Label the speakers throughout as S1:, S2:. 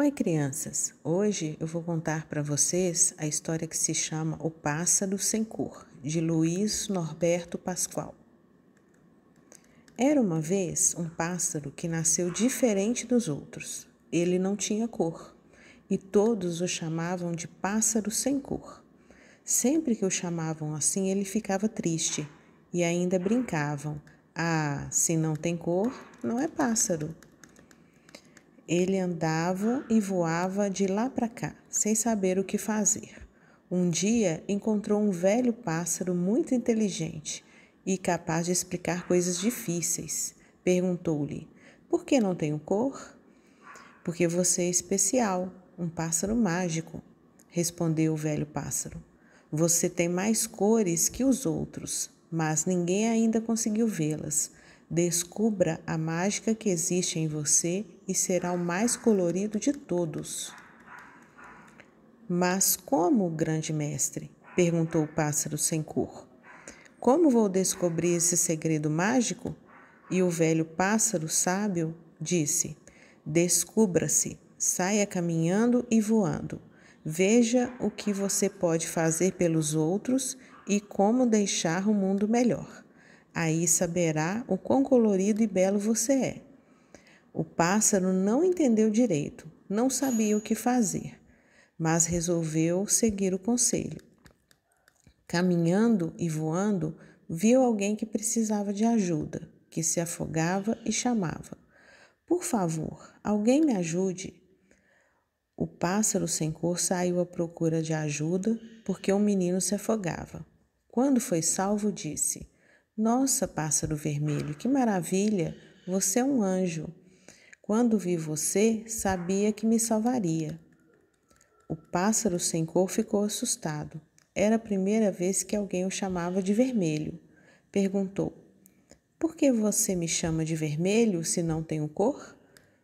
S1: Oi, crianças! Hoje eu vou contar para vocês a história que se chama O Pássaro Sem Cor, de Luiz Norberto Pascoal. Era uma vez um pássaro que nasceu diferente dos outros. Ele não tinha cor e todos o chamavam de pássaro sem cor. Sempre que o chamavam assim, ele ficava triste e ainda brincavam: Ah, se não tem cor, não é pássaro. Ele andava e voava de lá para cá, sem saber o que fazer. Um dia encontrou um velho pássaro muito inteligente e capaz de explicar coisas difíceis. Perguntou-lhe: Por que não tenho cor? Porque você é especial, um pássaro mágico, respondeu o velho pássaro. Você tem mais cores que os outros, mas ninguém ainda conseguiu vê-las. Descubra a mágica que existe em você e será o mais colorido de todos. Mas como, grande mestre? perguntou o pássaro sem cor. Como vou descobrir esse segredo mágico? E o velho pássaro sábio disse: Descubra-se, saia caminhando e voando. Veja o que você pode fazer pelos outros e como deixar o mundo melhor. Aí saberá o quão colorido e belo você é. O pássaro não entendeu direito, não sabia o que fazer, mas resolveu seguir o conselho. Caminhando e voando, viu alguém que precisava de ajuda, que se afogava e chamava: Por favor, alguém me ajude. O pássaro sem cor saiu à procura de ajuda porque um menino se afogava. Quando foi salvo, disse: nossa, pássaro vermelho, que maravilha! Você é um anjo. Quando vi você, sabia que me salvaria. O pássaro sem cor ficou assustado. Era a primeira vez que alguém o chamava de vermelho. Perguntou: Por que você me chama de vermelho se não tenho cor?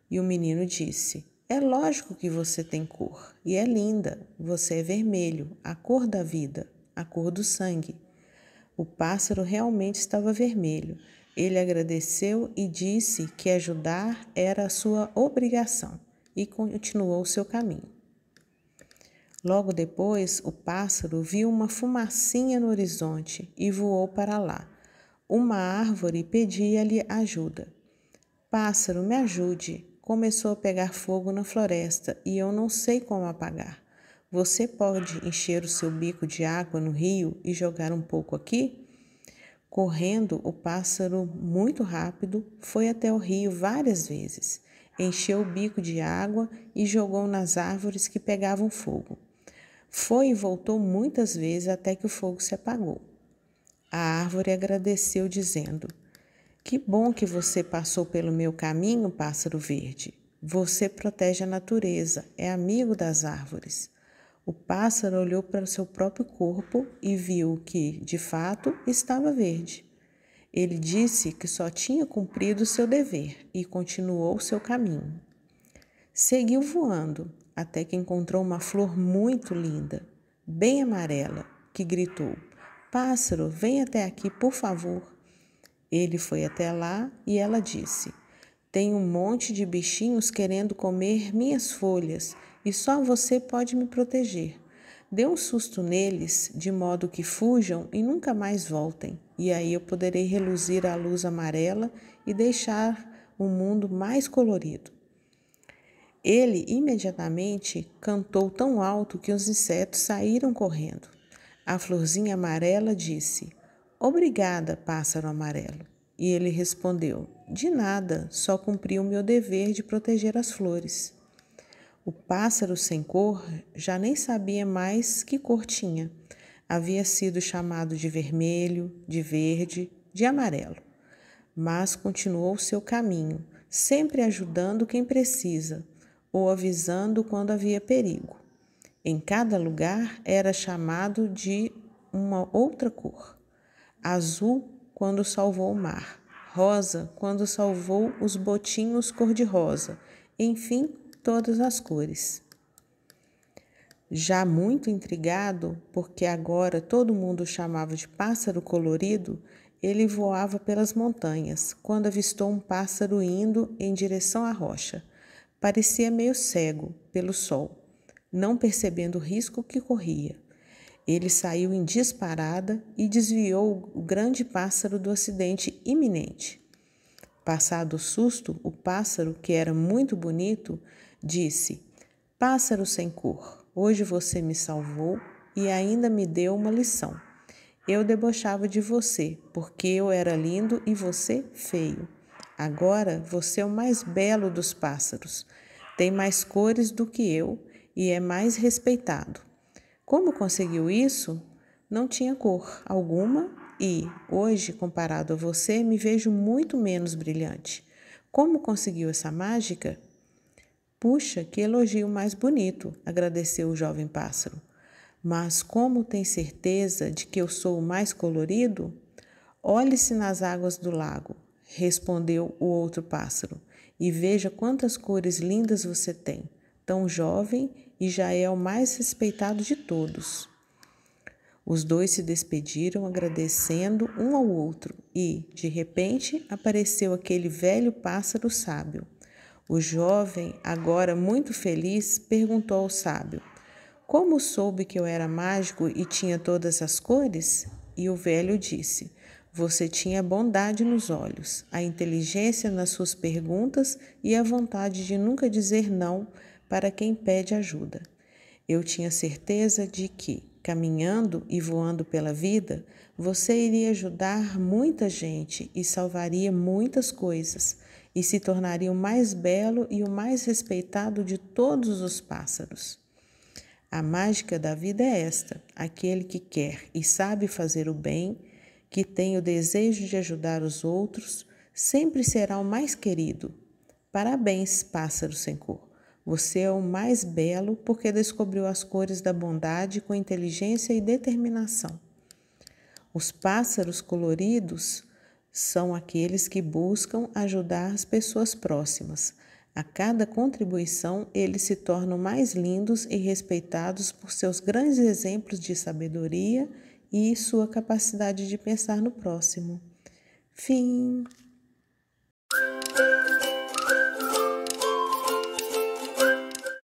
S1: E o menino disse: É lógico que você tem cor, e é linda. Você é vermelho, a cor da vida, a cor do sangue. O pássaro realmente estava vermelho. Ele agradeceu e disse que ajudar era sua obrigação e continuou seu caminho. Logo depois, o pássaro viu uma fumacinha no horizonte e voou para lá. Uma árvore pedia-lhe ajuda. Pássaro, me ajude. Começou a pegar fogo na floresta e eu não sei como apagar. Você pode encher o seu bico de água no rio e jogar um pouco aqui? Correndo, o pássaro, muito rápido, foi até o rio várias vezes, encheu o bico de água e jogou nas árvores que pegavam fogo. Foi e voltou muitas vezes até que o fogo se apagou. A árvore agradeceu, dizendo: Que bom que você passou pelo meu caminho, pássaro verde. Você protege a natureza, é amigo das árvores. O pássaro olhou para seu próprio corpo e viu que, de fato, estava verde. Ele disse que só tinha cumprido seu dever e continuou seu caminho. Seguiu voando até que encontrou uma flor muito linda, bem amarela, que gritou: Pássaro, vem até aqui, por favor. Ele foi até lá e ela disse: Tem um monte de bichinhos querendo comer minhas folhas e só você pode me proteger. Dê um susto neles, de modo que fujam e nunca mais voltem, e aí eu poderei reluzir a luz amarela e deixar o um mundo mais colorido. Ele imediatamente cantou tão alto que os insetos saíram correndo. A florzinha amarela disse: Obrigada, pássaro amarelo. E ele respondeu: De nada, só cumpri o meu dever de proteger as flores. O pássaro sem cor já nem sabia mais que cor tinha. Havia sido chamado de vermelho, de verde, de amarelo. Mas continuou seu caminho, sempre ajudando quem precisa ou avisando quando havia perigo. Em cada lugar era chamado de uma outra cor: azul quando salvou o mar, rosa quando salvou os botinhos cor-de-rosa, enfim, todas as cores. Já muito intrigado, porque agora todo mundo o chamava de pássaro colorido, ele voava pelas montanhas quando avistou um pássaro indo em direção à rocha. Parecia meio cego pelo sol, não percebendo o risco que corria. Ele saiu em disparada e desviou o grande pássaro do acidente iminente. Passado o susto, o pássaro, que era muito bonito, Disse: Pássaro sem cor, hoje você me salvou e ainda me deu uma lição. Eu debochava de você, porque eu era lindo e você feio. Agora você é o mais belo dos pássaros, tem mais cores do que eu e é mais respeitado. Como conseguiu isso? Não tinha cor alguma e, hoje, comparado a você, me vejo muito menos brilhante. Como conseguiu essa mágica? Puxa, que elogio mais bonito, agradeceu o jovem pássaro. Mas como tem certeza de que eu sou o mais colorido? Olhe-se nas águas do lago, respondeu o outro pássaro, e veja quantas cores lindas você tem. Tão jovem e já é o mais respeitado de todos. Os dois se despediram agradecendo um ao outro e, de repente, apareceu aquele velho pássaro sábio. O jovem, agora muito feliz, perguntou ao sábio: Como soube que eu era mágico e tinha todas as cores? E o velho disse: Você tinha bondade nos olhos, a inteligência nas suas perguntas e a vontade de nunca dizer não para quem pede ajuda. Eu tinha certeza de que, caminhando e voando pela vida, você iria ajudar muita gente e salvaria muitas coisas e se tornaria o mais belo e o mais respeitado de todos os pássaros. A mágica da vida é esta: aquele que quer e sabe fazer o bem, que tem o desejo de ajudar os outros, sempre será o mais querido. Parabéns, pássaro sem cor. Você é o mais belo porque descobriu as cores da bondade com inteligência e determinação. Os pássaros coloridos são aqueles que buscam ajudar as pessoas próximas. A cada contribuição, eles se tornam mais lindos e respeitados por seus grandes exemplos de sabedoria e sua capacidade de pensar no próximo. Fim.